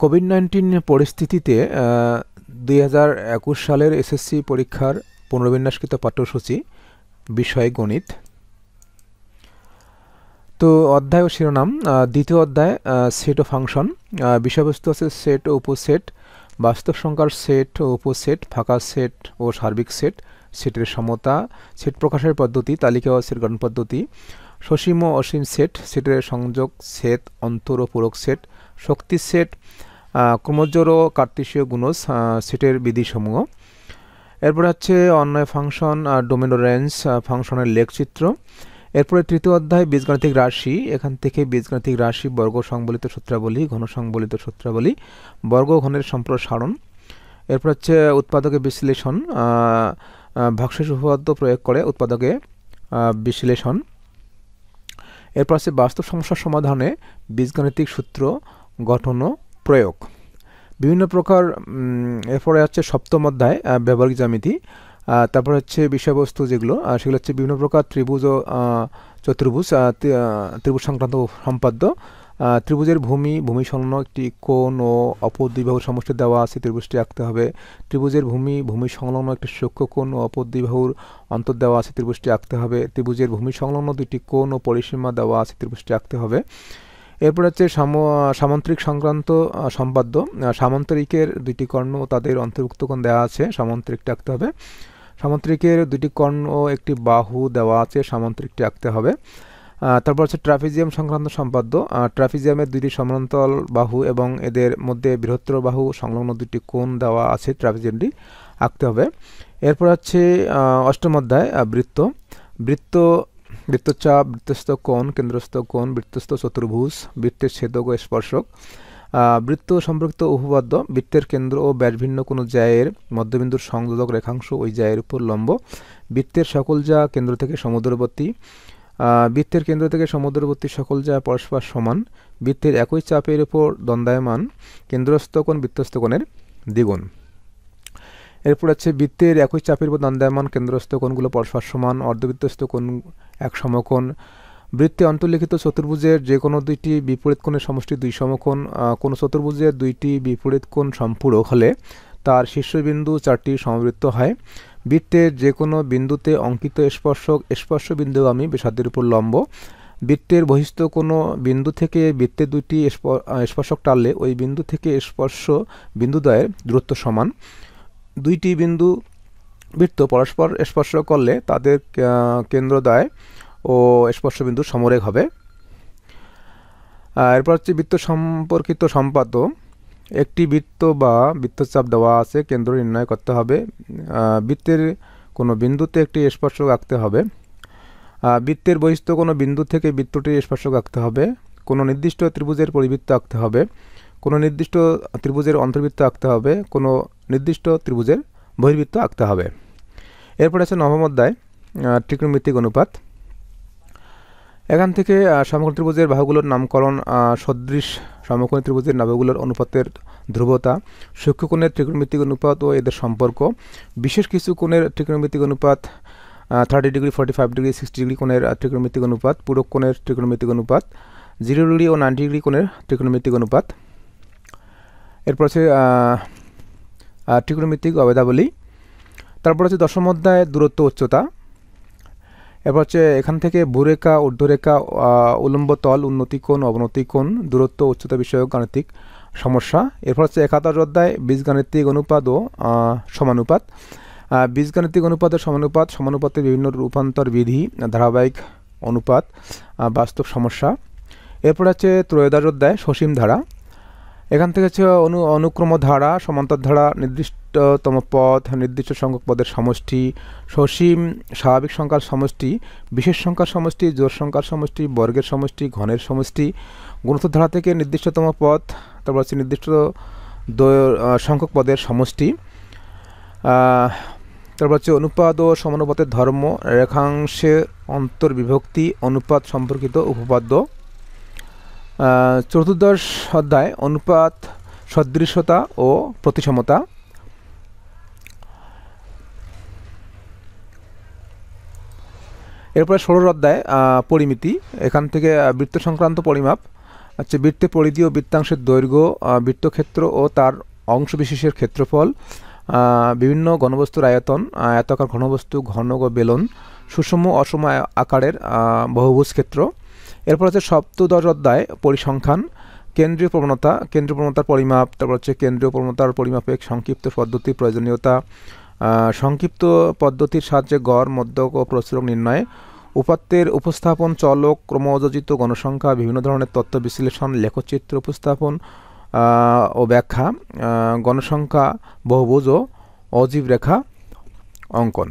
Covid nineteen পরিস্থিতিতে দুই হাজার একুশ সালের এসএসসি পরীক্ষার পুনর্বিন্যাসকৃত পাঠ্যসূচি বিষয় গণিত তো অধ্যায় ও শিরোনাম দ্বিতীয় অধ্যায় সেট ও ফাংশন বিষয়বস্তু আছে সেট ও উপসেট বাস্তব সংখ্যার সেট ও উপসেট ফাঁকা সেট ও সার্বিক সেট সেটের সমতা সেট প্রকাশের পদ্ধতি তালিকা ও সেট গঠন পদ্ধতি সসীম ও অসীম সেট সেটের সংযোগ সেট অন্তর ও পূরক সেট শক্তি সেট ক্রমজোর কার্তিসীয় গুণস সেটের বিধিসমূহ এরপর হচ্ছে অন্যয় ফাংশন ডোমেন রেঞ্জ ফাংশনের লেখচিত্র এরপরে তৃতীয় অধ্যায় বীজগাণিতিক রাশি এখান থেকে বীজগাণিতিক রাশি বর্গ সংবলিত সূত্রাবলী ঘন সংবলিত সূত্রাবলী বর্গ ঘনের সম্প্রসারণ এরপর হচ্ছে উৎপাদকে বিশ্লেষণ ভাগশেষ উপপাদ্য প্রয়োগ করে উৎপাদকে বিশ্লেষণ এরপর আছে বাস্তব সমস্যা সমাধানে বীজগাণিতিক সূত্র গঠন ও প্রয়োগ বিভিন্ন প্রকার এরপরে হচ্ছে সপ্তম অধ্যায় ব্যবহারিক জ্যামিতি তারপর হচ্ছে বিষয়বস্তু যেগুলো সেগুলো হচ্ছে বিভিন্ন প্রকার ত্রিভুজ ও চতুর্ভুজ ত্রিভুজ সংক্রান্ত সম্পাদ্য ত্রিভুজের ভূমি ভূমি সংলগ্ন একটি কোণ ও অপর দুই বাহুর সমষ্টি দেওয়া আছে ত্রিভুজটি আঁকতে হবে ত্রিভুজের ভূমি ভূমি সংলগ্ন একটি সূক্ষ্ম কোণ ও অপর দুই বাহুর অন্তর দেওয়া আছে ত্রিভুজটি আঁকতে হবে ত্রিভুজের ভূমি সংলগ্ন দুটি কোণ ও পরিসীমা দেওয়া আছে ত্রিভুজটি আঁকতে হবে এরপর হচ্ছে সামন্ত্রিক সংক্রান্ত সম্পাদ্য সামন্তরিকের দুইটি কর্ণ তাদের অন্তর্ভুক্তকরণ দেওয়া আছে সামন্ত্রিক আঁকতে হবে সামন্ত্রিকের দুইটি কর্ণ ও একটি বাহু দেওয়া আছে সামন্ত্রিকটি আঁকতে হবে তারপর হচ্ছে ট্রাফিজিয়াম সংক্রান্ত সম্পাদ্য ট্রাফিজিয়ামের দুইটি সমান্তল বাহু এবং এদের মধ্যে বৃহত্তর বাহু সংলগ্ন দুটি কোণ দেওয়া আছে ট্রাফিজিয়ামটি আঁকতে হবে এরপর হচ্ছে অষ্টম অধ্যায় বৃত্ত বৃত্ত বৃত্তচাপ বৃত্তস্থ কোণ কেন্দ্রস্থ কোণ বৃত্তস্থ চতুর্ভুজ বৃত্তের ছেদক ও স্পর্শক বৃত্ত সম্পর্কিত উপপাদ্য বৃত্তের কেন্দ্র ও ব্যাসভিন্ন কোনো জায়ের মধ্যবিন্দুর সংযোজক রেখাংশ ওই জায়ের উপর লম্ব বৃত্তের সকল যা কেন্দ্র থেকে সমুদ্রবর্তী বৃত্তের কেন্দ্র থেকে সমুদ্রবর্তী সকল যা পরস্পর সমান বৃত্তের একই চাপের উপর দণ্ডায়মান কেন্দ্রস্থ কোণ বৃত্তস্থ কোণের দ্বিগুণ এরপর আছে বৃত্তের একই চাপের উপর দণ্ডায়মান কেন্দ্রস্থ কোণগুলো পরস্পর সমান অর্ধবৃত্তস্থ কোণ এক সমকোণ বৃত্তে অন্তর্লিখিত চতুর্ভুজের যে কোনো দুইটি বিপরীত কোণের সমষ্টি দুই সমকোণ কোনো চতুর্ভুজের দুইটি বিপরীত কোণ সম্পূরক হলে তার শীর্ষবিন্দু চারটি সমবৃত্ত হয় বৃত্তের যে কোনো বিন্দুতে অঙ্কিত স্পর্শক স্পর্শ আমি বিষাদের উপর লম্ব বৃত্তের বহিস্থ কোনো বিন্দু থেকে বৃত্তে দুটি স্পর্শক টানলে ওই বিন্দু থেকে স্পর্শ বিন্দুদ্বয়ের দূরত্ব সমান দুইটি বিন্দু বৃত্ত পরস্পর স্পর্শ করলে তাদের কেন্দ্র দেয় ও স্পর্শ বিন্দু সমরেখ হবে এরপর হচ্ছে বৃত্ত সম্পর্কিত সম্পাদ্য একটি বৃত্ত বা বৃত্তচাপ দেওয়া আছে কেন্দ্র নির্ণয় করতে হবে বৃত্তের কোনো বিন্দুতে একটি স্পর্শক আঁকতে হবে বৃত্তের বহিষ্ঠ কোনো বিন্দু থেকে বৃত্তটি স্পর্শক আঁকতে হবে কোনো নির্দিষ্ট ত্রিভুজের পরিবৃত্ত আঁকতে হবে কোনো নির্দিষ্ট ত্রিভুজের অন্তর্বৃত্ত আঁকতে হবে কোনো নির্দিষ্ট ত্রিভুজের বহির্বৃত্ত আঁকতে হবে এরপরে আছে নবম অধ্যায় ত্রিকোণমিত্তিক অনুপাত এখান থেকে সমকোণ ত্রিভুজের বাহুগুলোর নামকরণ সদৃশ সমকোণ ত্রিভুজের নাভাগুলোর অনুপাতের ধ্রুবতা সূক্ষ্মকোণের ত্রিকোণমিত্তিক অনুপাত ও এদের সম্পর্ক বিশেষ কিছু কোণের ত্রিকোণমিত্তিক অনুপাত thirty degree forty five degree sixty degree কোণের ত্রিকোণমিত্তিক অনুপাত পূরক কোণের ত্রিকোণমিত্তিক অনুপাত জিরো ডিগ্রি ও নাইনটি ডিগ্রি কোণের ত্রিকোণমিত্তিক অনুপাত এরপর আছে ত্রিকোণমিত্তিক অবেদাবলী তারপর হচ্ছে দশম অধ্যায় দূরত্ব উচ্চতা এরপর হচ্ছে এখান থেকে ভূরেখা ঊর্ধ্বরেখা উলম্ব তল উন্নতি কোণ অবনতি কোণ দূরত্ব উচ্চতা বিষয়ক গাণিতিক সমস্যা এরপর হচ্ছে একাদশ অধ্যায় বীজগাণিতিক অনুপাত ও সমানুপাত বীজগাণিতিক ও সমানুপাত সমানুপাতের বিভিন্ন রূপান্তর বিধি ধারাবাহিক অনুপাত বাস্তব সমস্যা এরপর আছে ত্রয়োদশ অধ্যায় সসীম ধারা এখান থেকে হচ্ছে অনু অনুক্রম ধারা সমান্তর ধারা নির্দিষ্টতম পথ নির্দিষ্ট সংখ্যক পদের সমষ্টি সসীম স্বাভাবিক সংখ্যার সমষ্টি বিশেষ সংখ্যার সমষ্টি জোর সংখ্যার সমষ্টি বর্গের সমষ্টি ঘনের সমষ্টি গুণোত্তর ধারা থেকে নির্দিষ্টতম পথ তারপর হচ্ছে নির্দিষ্ট সংখ্যক পদের সমষ্টি তারপর হচ্ছে অনুপাত ও সমানুপাতের ধর্ম রেখাংশের অন্তর্বিভক্তি অনুপাত সম্পর্কিত উপপাদ্য চতুর্দশ অধ্যায় অনুপাত সদৃশ্যতা ও প্রতিসমতা এরপরে ষোলোর অধ্যায় পরিমিতি এখান থেকে বৃত্ত সংক্রান্ত পরিমাপ আচ্ছা বৃত্তে পরিধি ও বৃত্তাংশের দৈর্ঘ্য বৃত্তক্ষেত্র ও তার অংশবিশেষের ক্ষেত্রফল বিভিন্ন ঘনবস্তুর আয়তন এতকার ঘনবস্তু ঘনক ও বেলন সুষম অসম আকারের বহুভুজ ক্ষেত্র এরপর হচ্ছে সপ্তদশ অধ্যায় পরিসংখ্যান কেন্দ্রীয় প্রবণতা কেন্দ্রীয় প্রবণতার পরিমাপ তারপর হচ্ছে কেন্দ্রীয় প্রবণতার পরিমাপের সংক্ষিপ্ত পদ্ধতির প্রয়োজনীয়তা সংক্ষিপ্ত পদ্ধতির সাহায্যে গড় মধ্যক ও প্রচুরক নির্ণয় উপাত্তের উপস্থাপন চলক ক্রমযোজিত গণসংখ্যা বিভিন্ন ধরনের তথ্য বিশ্লেষণ লেখচিত্র উপস্থাপন ও ব্যাখ্যা গণসংখ্যা বহুভুজ ও অজীব রেখা অঙ্কন